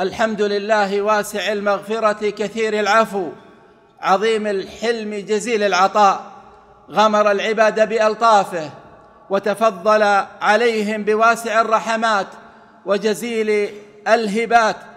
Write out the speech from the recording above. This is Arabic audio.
الحمد لله واسع المغفرة كثير العفو عظيم الحلم جزيل العطاء غمر العباد بألطافه وتفضل عليهم بواسع الرحمات وجزيل الهبات